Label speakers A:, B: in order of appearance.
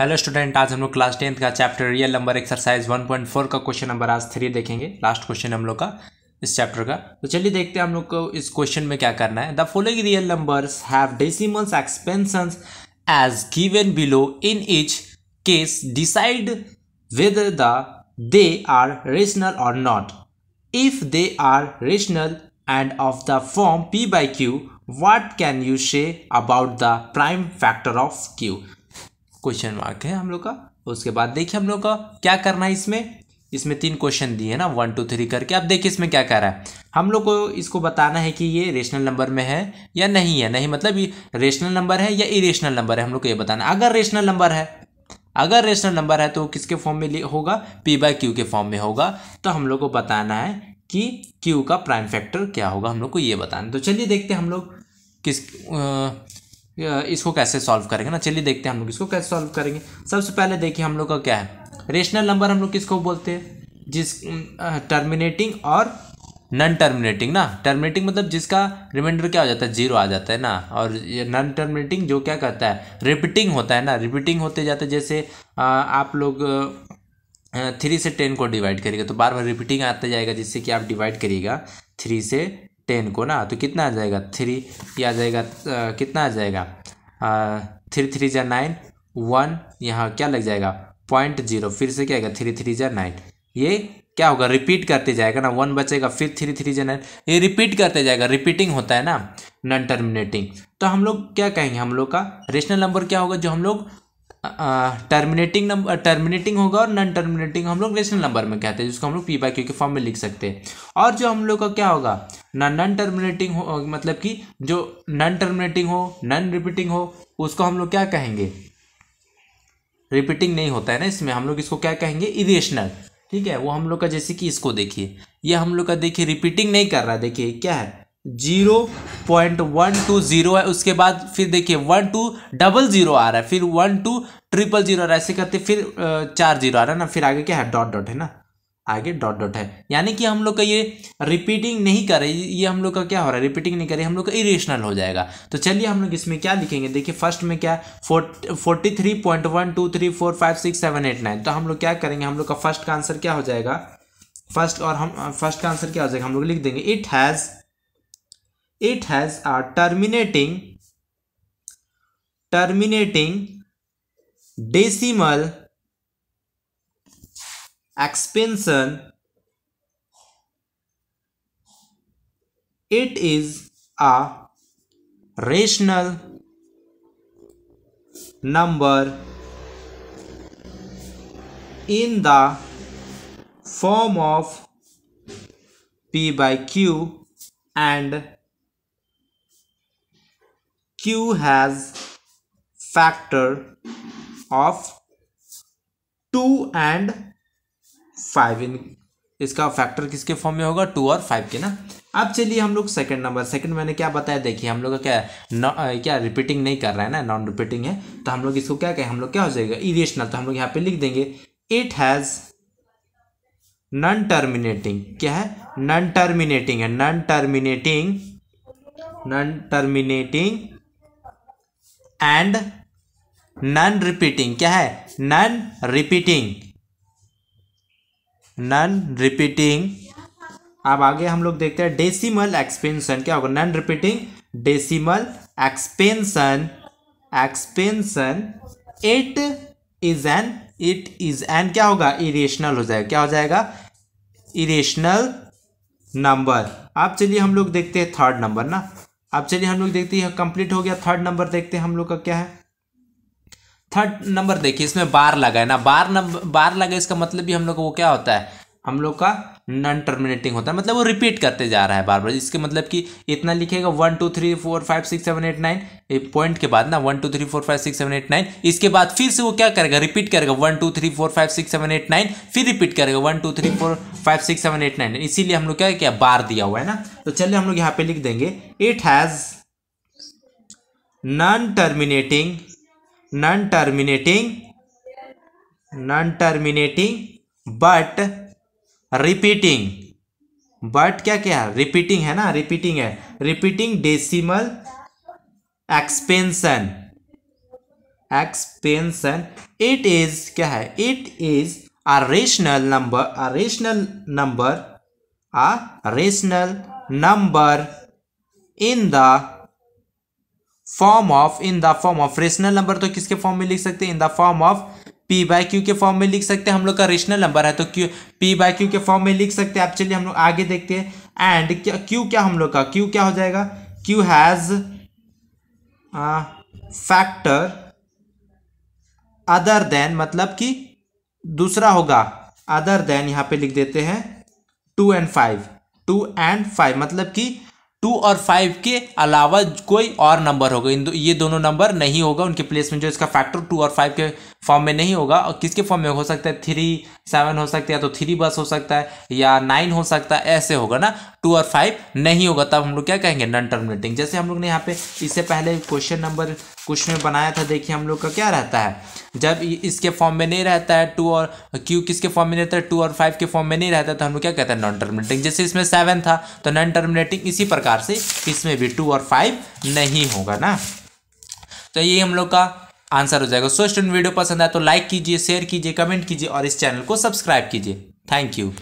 A: hello student आज हम लोग क्लास टेंथ का चैप्टर रियल नंबर एक्सरसाइज 1.4 का क्वेश्चन नंबर आज थ्री देखेंगे लास्ट क्वेश्चन हम लोग का इस चैप्टर का तो चलिए देखते हैं हम लोग को इस क्वेश्चन में क्या करना है the following real numbers have decimals expansion as given below in each case decide whether the they are rational और not if they are rational and of the form P by Q what can you say about the prime factor of Q question mark है हम लोग का उसके बाद देखिए हम लोग का क्या करना है इसमें इसमें तीन क्वेश्चन दिए ना वन टू थ्री करके अब देखिए इसमें क्या कह रहा है हम लोग को इसको बताना है कि ये रेशनल नंबर में है या नहीं है नहीं मतलब ये रेशनल नंबर है या इरेशनल नंबर है हम लोग को ये बताना है अगर रेशनल नंबर है अगर रेशनल नंबर है तो किसके फॉर्म में होगा पी बाय क्यू के फॉर्म में होगा तो हम लोग को बताना है कि क्यू का प्राइम फैक्टर क्या होगा हम लोग को ये बताना तो चलिए देखते हैं हम लोग किस आ, इसको कैसे सॉल्व करेंगे ना चलिए देखते हैं हम लोग इसको कैसे सॉल्व करेंगे सबसे पहले देखिए हम लोग का क्या है रेशनल नंबर हम लोग किसको बोलते हैं जिस टर्मिनेटिंग और नॉन टर्मिनेटिंग ना टर्मिनेटिंग मतलब जिसका रिमाइंडर क्या हो जाता है जीरो आ जाता है ना और ये नॉन टर्मिनेटिंग जो क्या करता है रिपीटिंग होता है ना रिपीटिंग होते जाते जैसे आ, आप लोग थ्री से टेन को डिवाइड करिएगा तो बार बार रिपीटिंग आता जाएगा जिससे कि आप डिवाइड करिएगा थ्री से टेन को ना तो कितना आ जाएगा थ्री ये आ जाएगा आ, कितना आ जाएगा थ्री थ्री जा नाइन वन यहाँ क्या लग जाएगा पॉइंट जीरो फिर से क्या आएगा थ्री थ्री जा नाइन ये क्या होगा रिपीट करते जाएगा ना वन बचेगा फिर थ्री थ्री जा नाइन ये रिपीट करते जाएगा रिपीटिंग होता है ना नॉन टर्मिनेटिंग तो हम लोग क्या कहेंगे हम लोग का रेशनल नंबर क्या होगा जो हम लोग टर्मिनेटिंग नंबर टर्मिनेटिंग होगा और नॉन टर्मिनेटिंग हम लोग रेशनल नंबर में कहते हैं जिसको हम लोग पी बाई क्यू के फॉर्म में लिख सकते हैं और जो हम लोग का क्या होगा ना नॉन टर्मिनेटिंग हो मतलब कि जो नॉन टर्मिनेटिंग हो नॉन रिपीटिंग हो उसको हम लोग क्या कहेंगे रिपीटिंग नहीं होता है ना इसमें हम लोग इसको क्या कहेंगे इरेशनल ठीक है वो हम लोग का जैसे कि इसको देखिए ये हम लोग का देखिए रिपीटिंग नहीं कर रहा देखिए क्या है zero point one two zero है उसके बाद फिर देखिए वन टू डबल जीरो आ रहा है फिर वन टू ट्रिपल जीरो आ रहा है ऐसे करते फिर चार जीरो आ रहा है ना फिर आगे क्या है डॉट डॉट है ना आगे डॉट डॉट है यानी कि हम लोग का ये रिपीटिंग नहीं कर रहे ये हम लोग का क्या हो रहा है रिपीटिंग नहीं कर रही हम लोग का इरेशनल हो जाएगा तो चलिए हम लोग इसमें क्या लिखेंगे देखिए फर्स्ट में क्या है forty three point one two three four five six seven eight nine तो हम लोग क्या करेंगे हम लोग का फर्स्ट का आंसर क्या हो जाएगा फर्स्ट और हम फर्स्ट का आंसर क्या हो जाएगा हम लोग लिख देंगे it has it has a terminating terminating decimal expansion it is a rational number in the form of p by q and Q has factor of two and five in इसका factor किसके form में होगा to और five के ना अब चलिए हम लोग सेकंड नंबर सेकंड मैंने क्या बताया देखिए हम लोग का क्या है क्या रिपीटिंग नहीं कर रहा है ना नॉन रिपीटिंग है तो हम लोग इसको क्या कहें हम लोग क्या हो जाएगा इरेशनल तो हम लोग यहाँ पे लिख देंगे इट हैज़ नॉन टर्मिनेटिंग क्या है नॉन टर्मिनेटिंग है non terminating non terminating and non repeating क्या है नन रिपीटिंग नन रिपीटिंग अब आगे हम लोग देखते हैं डेसिमल एक्सपेंशन क्या होगा non repeating decimal expansion expansion it is an it is an क्या होगा इरेशनल हो जाएगा क्या हो जाएगा इरेशनल नंबर अब चलिए हम लोग देखते हैं थर्ड नंबर ना अब चलिए हम लोग देखते हैं कंप्लीट हो गया थर्ड नंबर देखते हैं हम लोग का क्या है थर्ड नंबर देखिए इसमें बार लगा है ना बार नंबर बार लगा इसका मतलब भी हम लोग को वो क्या होता है हम लोग का नॉन टर्मिनेटिंग होता है मतलब वो रिपीट करते जा रहा है बार बार इसके मतलब कि इतना लिखेगा one two three four five six seven eight nine point के बाद ना one two three four five six seven eight nine इसके बाद फिर से वो क्या करेगा रिपीट करेगा one two three four five six seven eight nine फिर रिपीट करेगा one two three four five six seven eight nine इसीलिए हम लोग क्या क्या बार दिया हुआ है ना तो चलिए हम लोग यहाँ पे लिख देंगे it has non terminating non terminating non terminating but repeating but क्या क्या है रिपीटिंग है ना रिपीटिंग है repeating decimal expansion expansion it is क्या है it is a rational number a rational number a rational number in the form of in the form of rational number तो किसके फॉर्म में लिख सकते हैं in the form of P by Q के form में लिख सकते हैं हम लोग का रेशनल नंबर है तो क्यू पी बाय क्यू के फॉर्म में लिख सकते हैं आप चलिए हम लोग आगे देखते हैं एंड क्या क्यू क्या हम लोग का क्यू क्या हो जाएगा Q has factor other than मतलब कि दूसरा होगा अदर देन यहाँ पे लिख देते हैं two and five two and five मतलब कि टू और फाइव के अलावा कोई और नंबर होगा इन दो ये दोनों नंबर नहीं होगा उनके प्लेस में जो इसका फैक्टर टू और फाइव के फॉर्म में नहीं होगा और किसके फॉर्म में हो सकता है थ्री सेवन हो सकता है तो थ्री बस हो सकता है या नाइन हो सकता है ऐसे होगा ना टू और फाइव नहीं होगा तब हम लोग क्या कहेंगे नॉन टर्मिनेटिंग जैसे हम लोग ने यहाँ पे इससे पहले क्वेश्चन नंबर कुछ में बनाया था देखिए हम लोग का क्या रहता है जब इसके फॉर्म में नहीं रहता है टू और क्यू किसके फॉर्म में नहीं रहता है टू और फाइव के फॉर्म में नहीं रहता है तो हम लोग क्या कहते हैं नॉन टर्मिनेटिंग जैसे इसमें सेवन था तो नॉन टर्मिनेटिंग इसी प्रकार से इसमें भी टू और फाइव नहीं होगा ना तो ये हम लोग का आंसर हो जाएगा सो स्टूडेंट वीडियो पसंद आए तो लाइक कीजिए शेयर कीजिए कमेंट कीजिए और इस चैनल को सब्सक्राइब कीजिए थैंक यू